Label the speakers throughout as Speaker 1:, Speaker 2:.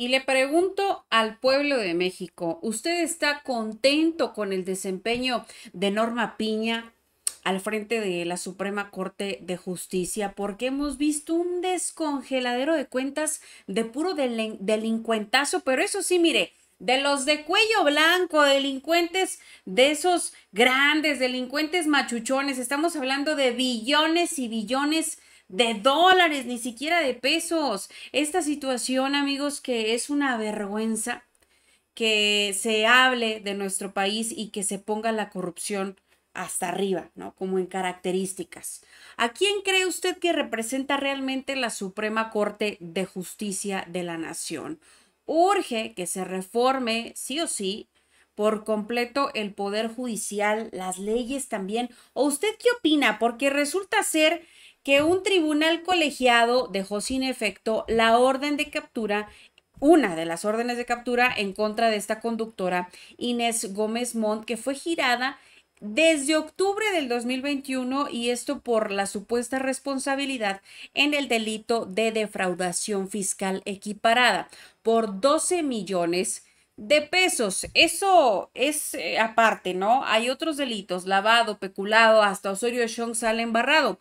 Speaker 1: Y le pregunto al pueblo de México, ¿usted está contento con el desempeño de Norma Piña al frente de la Suprema Corte de Justicia? Porque hemos visto un descongeladero de cuentas de puro delincuentazo, pero eso sí, mire, de los de cuello blanco, delincuentes, de esos grandes delincuentes machuchones, estamos hablando de billones y billones de dólares, ni siquiera de pesos. Esta situación, amigos, que es una vergüenza que se hable de nuestro país y que se ponga la corrupción hasta arriba, ¿no? Como en características. ¿A quién cree usted que representa realmente la Suprema Corte de Justicia de la Nación? Urge que se reforme, sí o sí, por completo el Poder Judicial, las leyes también. ¿O usted qué opina? Porque resulta ser que un tribunal colegiado dejó sin efecto la orden de captura una de las órdenes de captura en contra de esta conductora, Inés Gómez Montt, que fue girada desde octubre del 2021 y esto por la supuesta responsabilidad en el delito de defraudación fiscal equiparada por 12 millones de pesos. Eso es eh, aparte, ¿no? Hay otros delitos, lavado, peculado, hasta Osorio Chong sale embarrado.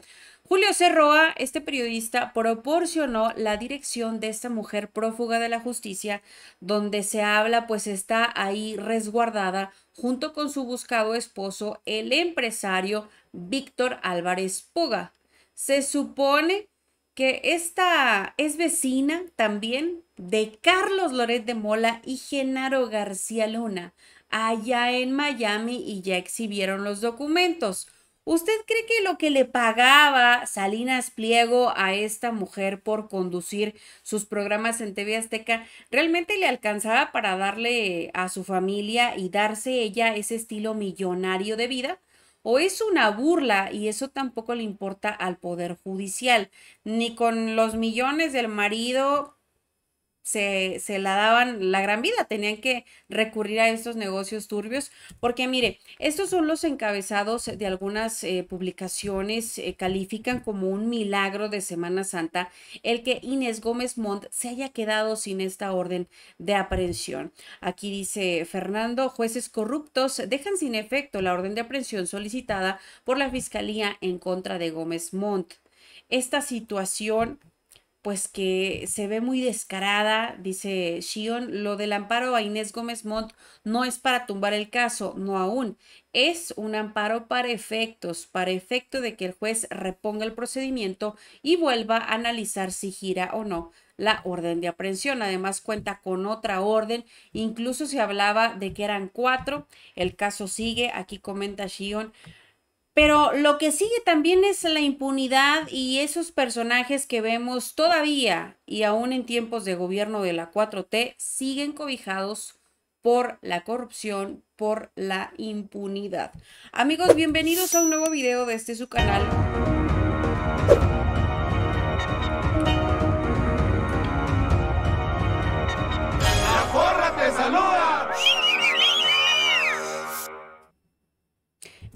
Speaker 1: Julio Cerroa, este periodista, proporcionó la dirección de esta mujer prófuga de la justicia, donde se habla, pues está ahí resguardada junto con su buscado esposo, el empresario Víctor Álvarez Puga. Se supone que esta es vecina también de Carlos Loret de Mola y Genaro García Luna, allá en Miami y ya exhibieron los documentos. ¿Usted cree que lo que le pagaba Salinas Pliego a esta mujer por conducir sus programas en TV Azteca realmente le alcanzaba para darle a su familia y darse ella ese estilo millonario de vida? ¿O es una burla y eso tampoco le importa al Poder Judicial? Ni con los millones del marido se, la daban la gran vida, tenían que recurrir a estos negocios turbios, porque mire, estos son los encabezados de algunas eh, publicaciones, eh, califican como un milagro de Semana Santa el que Inés Gómez Montt se haya quedado sin esta orden de aprehensión. Aquí dice Fernando, jueces corruptos dejan sin efecto la orden de aprehensión solicitada por la Fiscalía en contra de Gómez Montt. Esta situación pues que se ve muy descarada, dice Shion, lo del amparo a Inés Gómez Montt no es para tumbar el caso, no aún, es un amparo para efectos, para efecto de que el juez reponga el procedimiento y vuelva a analizar si gira o no la orden de aprehensión. Además cuenta con otra orden, incluso se hablaba de que eran cuatro, el caso sigue, aquí comenta Shion, pero lo que sigue también es la impunidad y esos personajes que vemos todavía y aún en tiempos de gobierno de la 4T siguen cobijados por la corrupción, por la impunidad. Amigos, bienvenidos a un nuevo video de este su canal.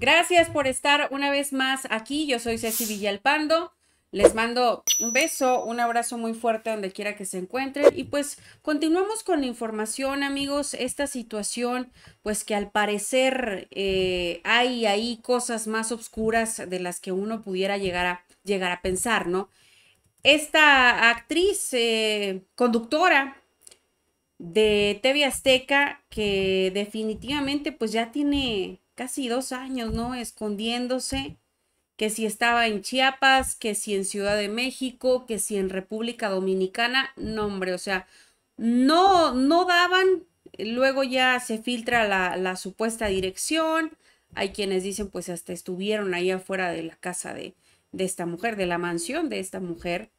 Speaker 1: Gracias por estar una vez más aquí. Yo soy Ceci Villalpando. Les mando un beso, un abrazo muy fuerte donde quiera que se encuentren. Y pues continuamos con la información, amigos. Esta situación, pues que al parecer eh, hay ahí cosas más obscuras de las que uno pudiera llegar a, llegar a pensar, ¿no? Esta actriz, eh, conductora de TV Azteca, que definitivamente pues ya tiene casi dos años, ¿no? Escondiéndose, que si estaba en Chiapas, que si en Ciudad de México, que si en República Dominicana, no, hombre, o sea, no, no daban, luego ya se filtra la, supuesta dirección, hay quienes dicen pues hasta estuvieron ahí afuera de la casa de, de esta mujer, de la mansión de esta mujer,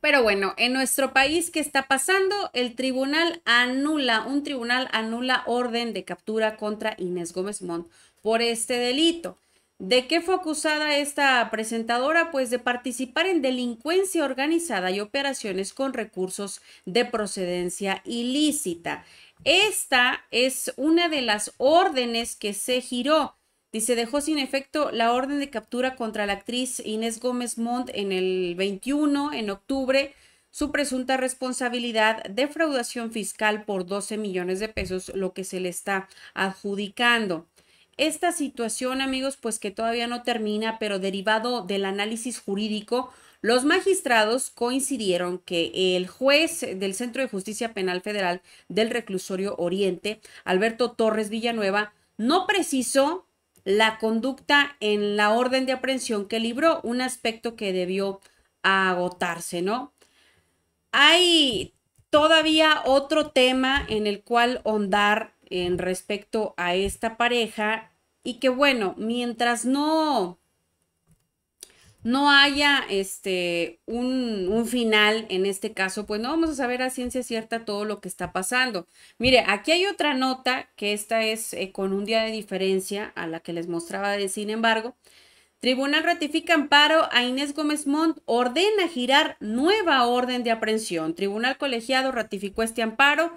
Speaker 1: pero bueno, en nuestro país, ¿qué está pasando? El tribunal anula, un tribunal anula orden de captura contra Inés Gómez Montt por este delito. ¿De qué fue acusada esta presentadora? Pues de participar en delincuencia organizada y operaciones con recursos de procedencia ilícita. Esta es una de las órdenes que se giró. Dice, dejó sin efecto la orden de captura contra la actriz Inés Gómez Montt en el 21, en octubre, su presunta responsabilidad de defraudación fiscal por 12 millones de pesos, lo que se le está adjudicando. Esta situación, amigos, pues que todavía no termina, pero derivado del análisis jurídico, los magistrados coincidieron que el juez del Centro de Justicia Penal Federal del Reclusorio Oriente, Alberto Torres Villanueva, no precisó la conducta en la orden de aprehensión que libró, un aspecto que debió agotarse, ¿no? Hay todavía otro tema en el cual hondar en respecto a esta pareja y que bueno, mientras no no haya este, un, un, final en este caso, pues no vamos a saber a ciencia cierta todo lo que está pasando. Mire, aquí hay otra nota, que esta es eh, con un día de diferencia a la que les mostraba de sin embargo, Tribunal ratifica amparo a Inés Gómez Montt, ordena girar nueva orden de aprehensión. Tribunal colegiado ratificó este amparo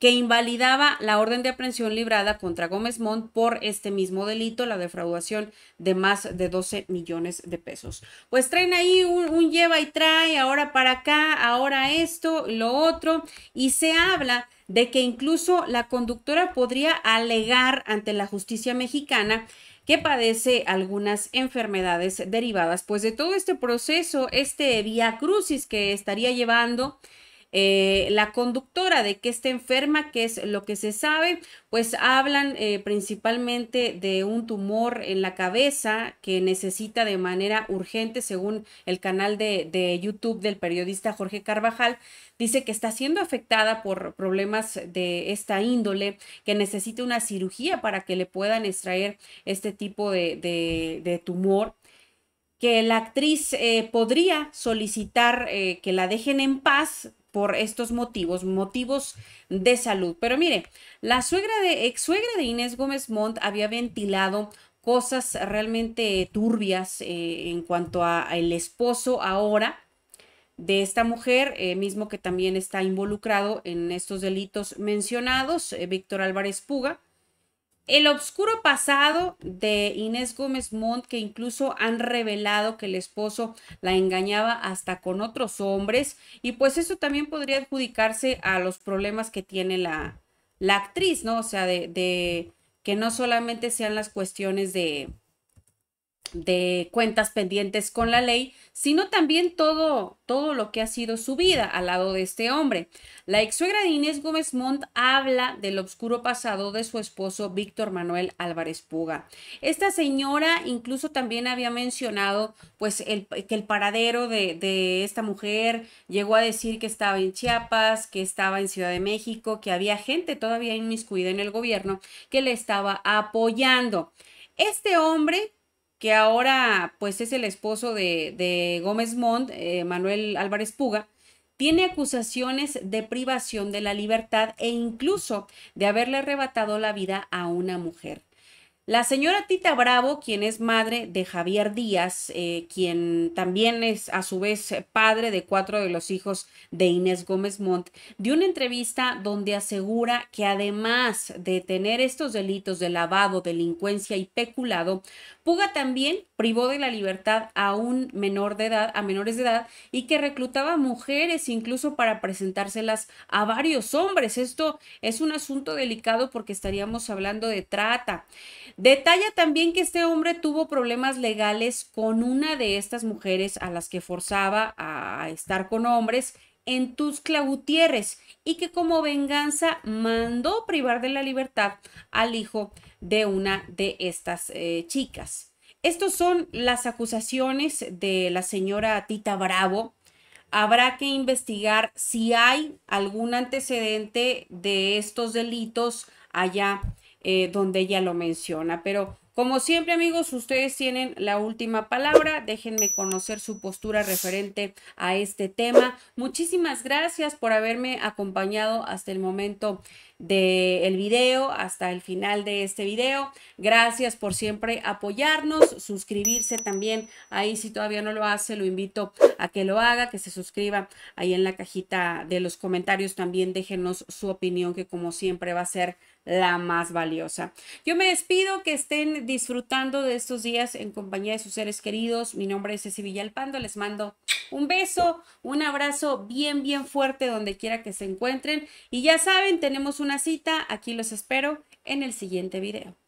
Speaker 1: que invalidaba la orden de aprehensión librada contra Gómez Montt por este mismo delito, la defraudación de más de 12 millones de pesos. Pues traen ahí un, un lleva y trae, ahora para acá, ahora esto, lo otro, y se habla de que incluso la conductora podría alegar ante la justicia mexicana que padece algunas enfermedades derivadas pues de todo este proceso, este vía crucis que estaría llevando eh, la conductora de que está enferma, que es lo que se sabe, pues hablan eh, principalmente de un tumor en la cabeza que necesita de manera urgente, según el canal de, YouTube del periodista Jorge Carvajal, dice que está siendo afectada por problemas de esta índole, que necesita una cirugía para que le puedan extraer este tipo de, tumor que la actriz eh, podría solicitar que la dejen en paz por estos motivos, motivos de salud. Pero mire, la suegra de ex suegra de Inés Gómez Montt había ventilado cosas realmente turbias eh, en cuanto a, el esposo ahora de esta mujer, eh, mismo que también está involucrado en estos delitos mencionados, eh, Víctor Álvarez Puga. El oscuro pasado de Inés Gómez Montt, que incluso han revelado que el esposo la engañaba hasta con otros hombres, y pues eso también podría adjudicarse a los problemas que tiene la, la actriz, ¿no? O sea, de que no solamente sean las cuestiones de, de cuentas pendientes con la ley, sino también todo, todo lo que ha sido su vida al lado de este hombre. La ex suegra de Inés Gómez Montt habla del oscuro pasado de su esposo Víctor Manuel Álvarez Puga. Esta señora incluso también había mencionado pues el, que el paradero de, de esta mujer llegó a decir que estaba en Chiapas, que estaba en Ciudad de México, que había gente todavía inmiscuida en el gobierno que le estaba apoyando. Este hombre que ahora pues es el esposo de, de Gómez Montt, eh, Manuel Álvarez Puga, tiene acusaciones de privación de la libertad e incluso de haberle arrebatado la vida a una mujer. La señora Tita Bravo, quien es madre de Javier Díaz, eh, quien también es a su vez padre de cuatro de los hijos de Inés Gómez Montt, dio una entrevista donde asegura que además de tener estos delitos de lavado, delincuencia y peculado, Puga también privó de la libertad a un menor de edad, a menores de edad, y que reclutaba mujeres incluso para presentárselas a varios hombres. Esto es un asunto delicado porque estaríamos hablando de trata. Detalla también que este hombre tuvo problemas legales con una de estas mujeres a las que forzaba a estar con hombres en tus clavutieres y que como venganza mandó privar de la libertad al hijo de una de estas eh, chicas. Estas son las acusaciones de la señora Tita Bravo. Habrá que investigar si hay algún antecedente de estos delitos allá eh, donde ella lo menciona, pero como siempre amigos, ustedes tienen la última palabra. Déjenme conocer su postura referente a este tema. Muchísimas gracias por haberme acompañado hasta el momento del video, hasta el final de este video. Gracias por siempre apoyarnos, suscribirse también. Ahí si todavía no lo hace, lo invito a que lo haga, que se suscriba. Ahí en la cajita de los comentarios también déjenos su opinión, que como siempre va a ser la más valiosa. Yo me despido, que estén disfrutando de estos días en compañía de sus seres queridos. Mi nombre es Ceci Villalpando, les mando un beso, un abrazo bien, bien fuerte donde quiera que se encuentren. Y ya saben, tenemos una cita, aquí los espero en el siguiente video.